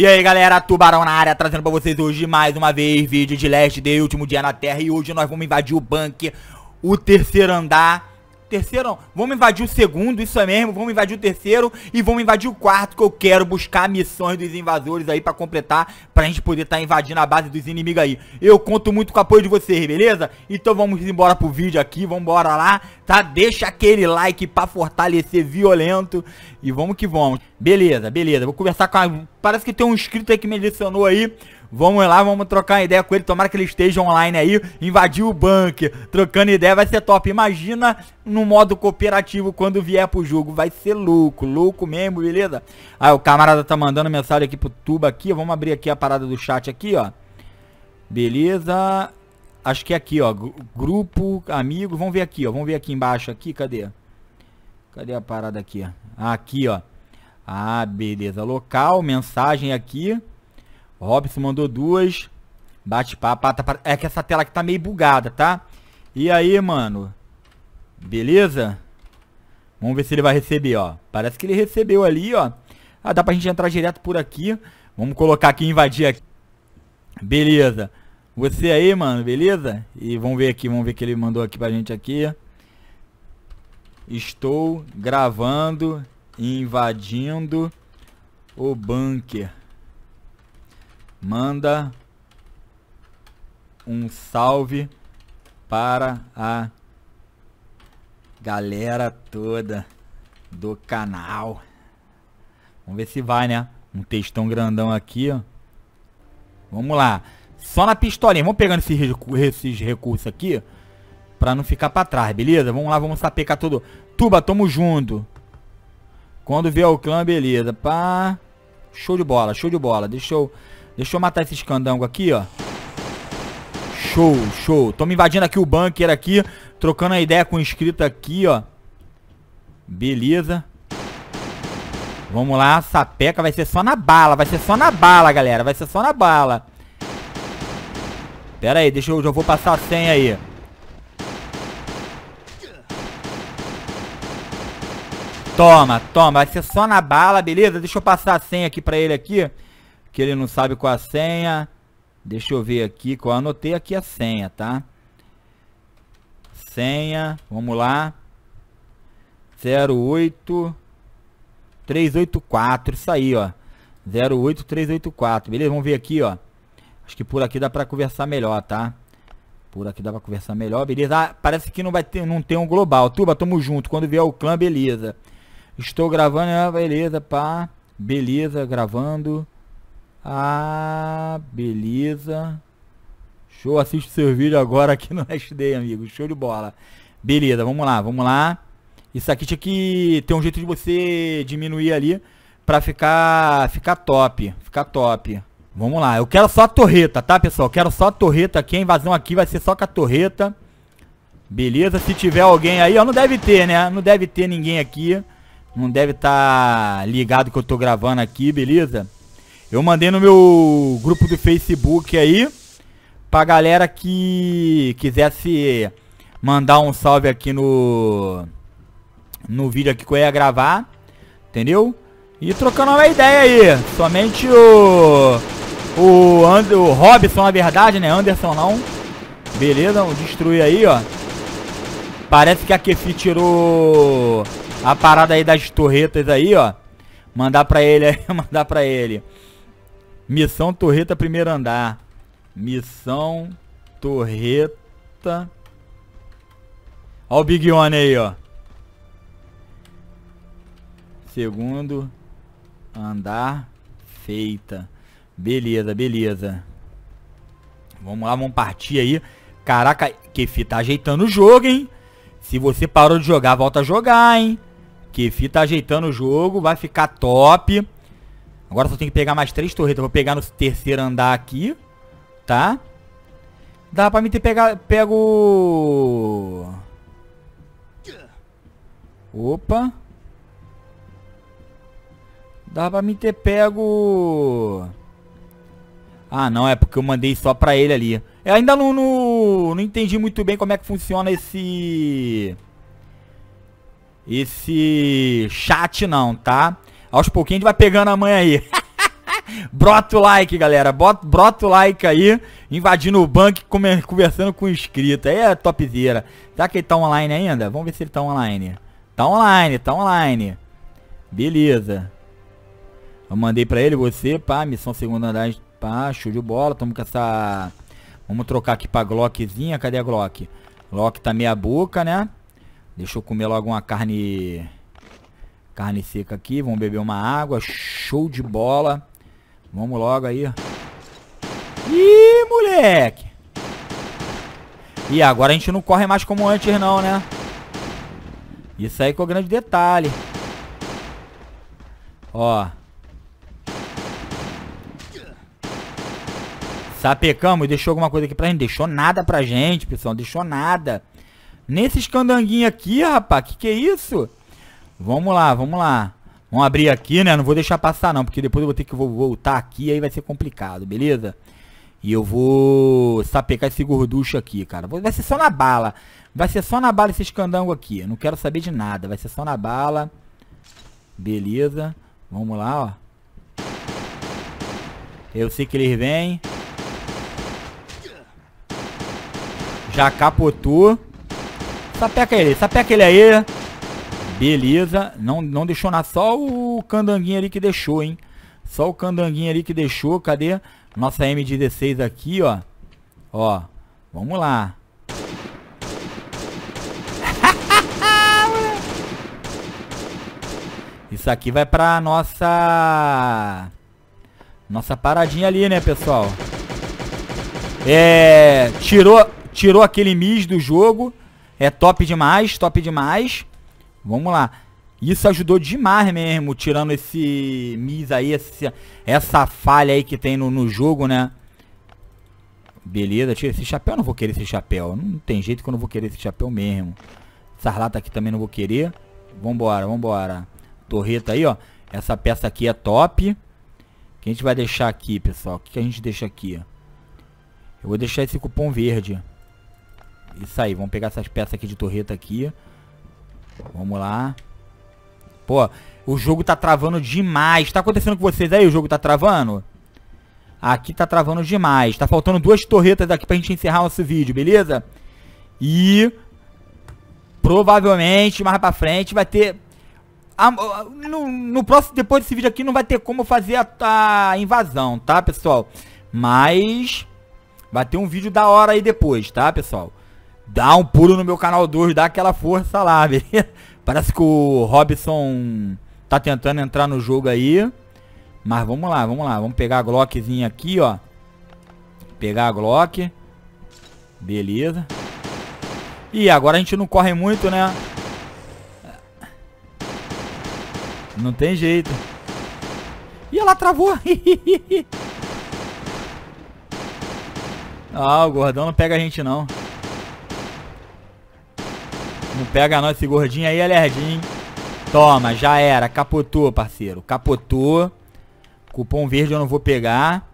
E aí galera, Tubarão na área, trazendo pra vocês hoje mais uma vez vídeo de Last Day, último dia na Terra E hoje nós vamos invadir o bunker, o terceiro andar Terceiro não, vamos invadir o segundo, isso é mesmo, vamos invadir o terceiro E vamos invadir o quarto que eu quero buscar missões dos invasores aí pra completar pra gente poder estar tá invadindo a base dos inimigos aí. Eu conto muito com o apoio de vocês, beleza? Então vamos embora pro vídeo aqui, vamos embora lá, tá? Deixa aquele like pra fortalecer violento e vamos que vamos. Beleza, beleza, vou conversar com a... Parece que tem um inscrito aí que me adicionou aí. Vamos lá, vamos trocar ideia com ele. Tomara que ele esteja online aí. Invadir o bunker. Trocando ideia vai ser top. Imagina no modo cooperativo quando vier pro jogo. Vai ser louco, louco mesmo, beleza? Ah, o camarada tá mandando mensagem aqui pro tuba aqui. Vamos abrir aqui a parada do chat aqui, ó. Beleza. Acho que é aqui, ó. Grupo, amigo. Vamos ver aqui, ó. Vamos ver aqui embaixo aqui. Cadê? Cadê a parada aqui? Ah, aqui, ó. Ah, beleza. Local, mensagem aqui. Robson mandou duas. Bate-papo. Ah, tá é que essa tela aqui tá meio bugada, tá? E aí, mano? Beleza? Vamos ver se ele vai receber, ó. Parece que ele recebeu ali, ó. Ah, dá pra gente entrar direto por aqui. Vamos colocar aqui, invadir aqui. Beleza. Você aí, mano, beleza? E vamos ver aqui, vamos ver que ele mandou aqui pra gente aqui. Estou gravando, invadindo o bunker. Manda um salve para a galera toda do canal. Vamos ver se vai, né? Um textão grandão aqui, ó. Vamos lá. Só na pistolinha. Vamos pegando esses, recu esses recursos aqui. Pra não ficar pra trás, beleza? Vamos lá, vamos sapecar tudo. Tuba, tamo junto. Quando vier o clã, beleza. Pá. Show de bola, show de bola. Deixa eu, deixa eu matar esses candangos aqui, ó. Show, show. Tamo invadindo aqui o bunker aqui. Trocando a ideia com o inscrito aqui, ó. Beleza. Vamos lá, sapeca vai ser só na bala, vai ser só na bala, galera, vai ser só na bala. Pera aí, deixa eu, já vou passar a senha aí. Toma, toma, vai ser só na bala, beleza? Deixa eu passar a senha aqui pra ele aqui, que ele não sabe qual a senha. Deixa eu ver aqui, qual eu anotei aqui a senha, tá? Senha, vamos lá. 08... 384, isso aí, ó. 08384, beleza? Vamos ver aqui, ó. Acho que por aqui dá pra conversar melhor, tá? Por aqui dá pra conversar melhor, beleza? Ah, parece que não vai ter, não tem um global. Tuba, tamo junto. Quando vier o clã, beleza. Estou gravando, ah, beleza, pá. Beleza, gravando. Ah, beleza. Show, assiste o seu vídeo agora aqui no Dash Day, amigo. Show de bola. Beleza, vamos lá, vamos lá. Isso aqui tinha que ter um jeito de você diminuir ali pra ficar, ficar top, ficar top. Vamos lá, eu quero só a torreta, tá, pessoal? Eu quero só a torreta aqui, a invasão aqui vai ser só com a torreta. Beleza, se tiver alguém aí, ó, não deve ter, né? Não deve ter ninguém aqui. Não deve estar tá ligado que eu tô gravando aqui, beleza? Eu mandei no meu grupo do Facebook aí pra galera que quisesse mandar um salve aqui no no vídeo aqui que eu ia gravar, entendeu? E trocando uma ideia aí, somente o... O, And, o Robson, na verdade, né? Anderson não. Beleza, vamos destruir aí, ó. Parece que a Kefi tirou a parada aí das torretas aí, ó. Mandar pra ele aí, mandar pra ele. Missão Torreta primeiro andar. Missão Torreta. Ó o Big One aí, ó. Segundo andar feita. Beleza, beleza. Vamos lá, vamos partir aí. Caraca, Kefi tá ajeitando o jogo, hein? Se você parou de jogar, volta a jogar, hein? Kefi tá ajeitando o jogo, vai ficar top. Agora só tem que pegar mais três torretas. Vou pegar no terceiro andar aqui, tá? Dá pra mim ter pegado... Pego... Opa... Dá pra me ter pego... Ah, não, é porque eu mandei só pra ele ali. Eu ainda não, não, não entendi muito bem como é que funciona esse... Esse chat não, tá? Aos pouquinhos a gente vai pegando a mãe aí. brota o like, galera. Bota, brota o like aí. Invadindo o banco conversando com o inscrito. Aí é topzera. Será que ele tá online ainda? Vamos ver se ele tá online. Tá online, tá online. Beleza. Eu mandei pra ele, você, pá, missão segunda andar, pá, show de bola. Tamo com essa... Vamos trocar aqui pra Glockzinha. Cadê a Glock? Glock tá meia boca, né? Deixa eu comer logo uma carne... Carne seca aqui. Vamos beber uma água. Show de bola. Vamos logo aí. Ih, moleque! E agora a gente não corre mais como antes não, né? Isso aí que é o grande detalhe. Ó. Sapecamos, deixou alguma coisa aqui pra gente? Deixou nada pra gente, pessoal. Deixou nada. Nesses candanguinhos aqui, rapaz. Que que é isso? Vamos lá, vamos lá. Vamos abrir aqui, né? Não vou deixar passar não, porque depois eu vou ter que voltar aqui aí vai ser complicado, beleza? E eu vou sapecar esse gorducho aqui, cara. Vai ser só na bala. Vai ser só na bala esse escandango aqui. Eu não quero saber de nada. Vai ser só na bala. Beleza. Vamos lá, ó. Eu sei que eles vêm. Já capotou. Sapeca ele, sapeca ele aí. Beleza. Não, não deixou nada. Só o candanguinho ali que deixou, hein. Só o candanguinho ali que deixou. Cadê? Nossa M16 aqui, ó. Ó. Vamos lá. Isso aqui vai pra nossa... Nossa paradinha ali, né, pessoal? É... Tirou... Tirou aquele Miss do jogo. É top demais, top demais. Vamos lá. Isso ajudou demais mesmo, tirando esse Miss aí, esse, essa falha aí que tem no, no jogo, né? Beleza, tira esse chapéu. não vou querer esse chapéu. Não tem jeito que eu não vou querer esse chapéu mesmo. Essas lata aqui também não vou querer. Vambora, vambora. Torreta aí, ó. Essa peça aqui é top. O que a gente vai deixar aqui, pessoal? O que a gente deixa aqui? Eu vou deixar esse cupom verde. Isso aí, vamos pegar essas peças aqui de torreta aqui. Vamos lá. Pô, o jogo tá travando demais. Tá acontecendo com vocês aí? O jogo tá travando? Aqui tá travando demais. Tá faltando duas torretas aqui pra gente encerrar nosso vídeo, beleza? E... Provavelmente, mais pra frente, vai ter... A, no, no, próximo, depois desse vídeo aqui, não vai ter como fazer a, a invasão, tá, pessoal? Mas... Vai ter um vídeo da hora aí depois, tá, pessoal? dá um pulo no meu canal 2, dá aquela força lá, beleza? Parece que o Robson tá tentando entrar no jogo aí. Mas vamos lá, vamos lá. Vamos pegar a Glockzinha aqui, ó. Pegar a Glock. Beleza. E agora a gente não corre muito, né? Não tem jeito. E ela travou. ah, o gordão não pega a gente não. Não pega não esse gordinho aí, alerdinho. É Toma, já era. Capotou, parceiro. Capotou. Cupom verde eu não vou pegar.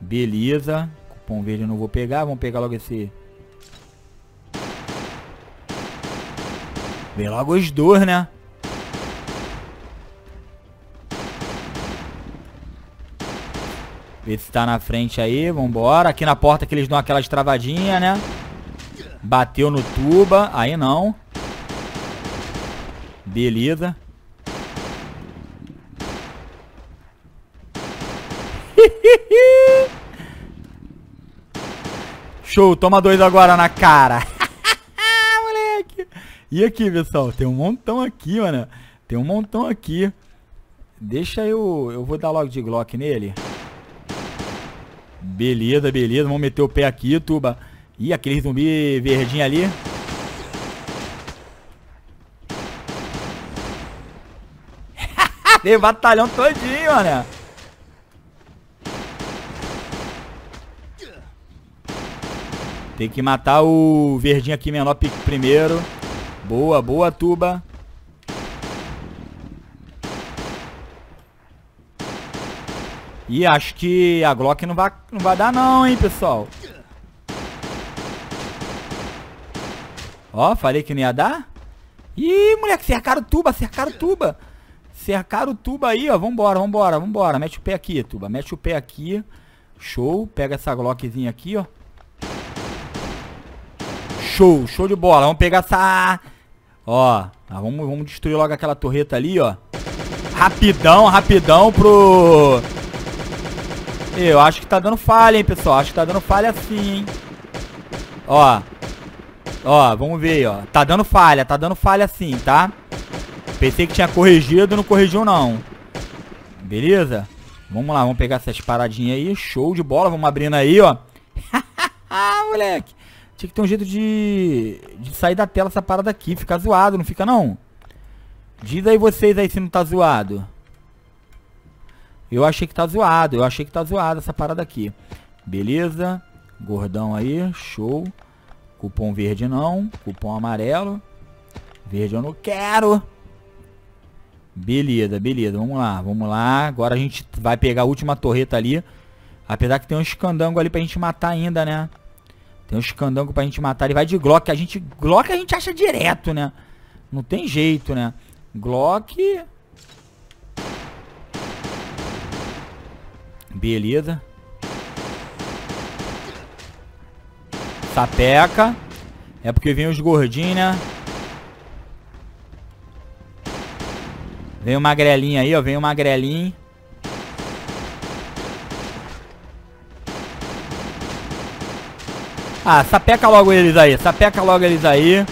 Beleza. Cupom verde eu não vou pegar. Vamos pegar logo esse... Vem logo os dois, né? Vê se tá na frente aí, vambora. Aqui na porta que eles dão aquelas travadinhas, né? Bateu no tuba. Aí não. Beleza. Show. Toma dois agora na cara. Moleque. E aqui, pessoal? Tem um montão aqui, mano. Tem um montão aqui. Deixa eu... Eu vou dar logo de Glock nele. Beleza, beleza. Vamos meter o pé aqui, tuba. Ih, aquele zumbi verdinho ali. Tem batalhão todinho, olha! Tem que matar o verdinho aqui menor primeiro. Boa, boa, tuba. E acho que a Glock não vai, não vai dar não, hein, pessoal. Ó, falei que não ia dar. Ih, moleque, cercaram tuba, cercaram tuba. Cercaram o tuba aí, ó. Vambora, vambora, vambora. Mete o pé aqui, tuba. Mete o pé aqui. Show. Pega essa glockzinha aqui, ó. Show, show de bola. Vamos pegar essa... Ó, tá, vamos, vamos destruir logo aquela torreta ali, ó. Rapidão, rapidão pro... Eu acho que tá dando falha, hein, pessoal. Acho que tá dando falha sim, hein. Ó, Ó, vamos ver, ó. Tá dando falha, tá dando falha sim, tá? Pensei que tinha corrigido, não corrigiu não. Beleza? Vamos lá, vamos pegar essas paradinhas aí. Show de bola, vamos abrindo aí, ó. moleque. Tinha que ter um jeito de, de sair da tela essa parada aqui. Fica zoado, não fica não? Diz aí vocês aí se não tá zoado. Eu achei que tá zoado, eu achei que tá zoado essa parada aqui. Beleza? Gordão aí, show. Cupom verde não. Cupom amarelo. Verde eu não quero. Beleza, beleza. Vamos lá, vamos lá. Agora a gente vai pegar a última torreta ali. Apesar que tem um escandango ali pra gente matar ainda, né? Tem um escandango pra gente matar. Ele vai de Glock. A gente... Glock a gente acha direto, né? Não tem jeito, né? Glock... Beleza. Sapeca. É porque vem os gordinhos, né? Vem o magrelinho aí, ó. Vem o magrelinho. Ah, sapeca logo eles aí. Sapeca logo eles aí.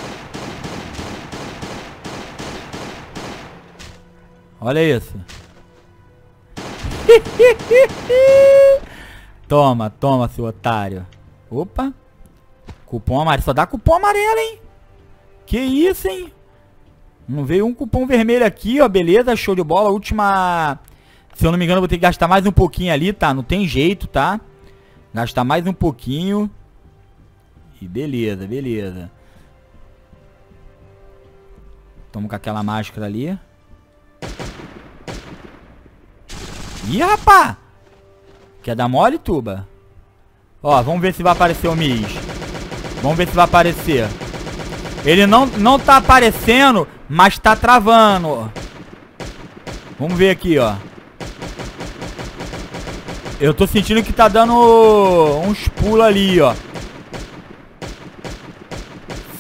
Olha isso. toma, toma, seu otário. Opa. Cupom amarelo. Só dá cupom amarelo, hein? Que isso, hein? Não veio um cupom vermelho aqui, ó. Beleza, show de bola. Última... Se eu não me engano, vou ter que gastar mais um pouquinho ali, tá? Não tem jeito, tá? Gastar mais um pouquinho. E beleza, beleza. Toma com aquela máscara ali. Ih, rapá! Quer dar mole, tuba? Ó, vamos ver se vai aparecer o Miz. Vamos ver se vai aparecer. Ele não, não tá aparecendo, mas tá travando. Vamos ver aqui, ó. Eu tô sentindo que tá dando uns pulos ali, ó.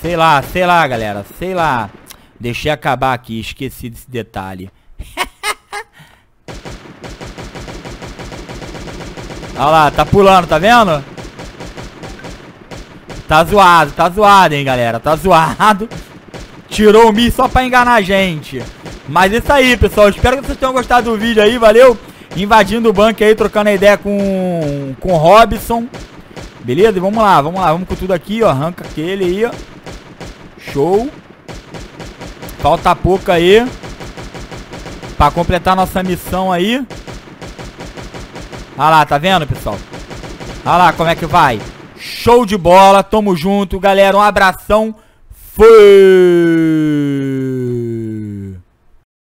Sei lá, sei lá, galera. Sei lá. Deixei acabar aqui, esqueci desse detalhe. Olha lá, tá pulando, tá vendo? Tá zoado, tá zoado, hein, galera. Tá zoado. Tirou o Mi só pra enganar a gente. Mas é isso aí, pessoal. Espero que vocês tenham gostado do vídeo aí, valeu? Invadindo o banco aí, trocando ideia com, com o Robson. Beleza? E vamos lá, vamos lá. Vamos com tudo aqui, ó. Arranca aquele aí, ó. Show. Falta pouco aí. Pra completar nossa missão aí. Ah lá, tá vendo, pessoal? Ah lá, como é que vai? Show de bola, tamo junto, galera. Um abração. Fui!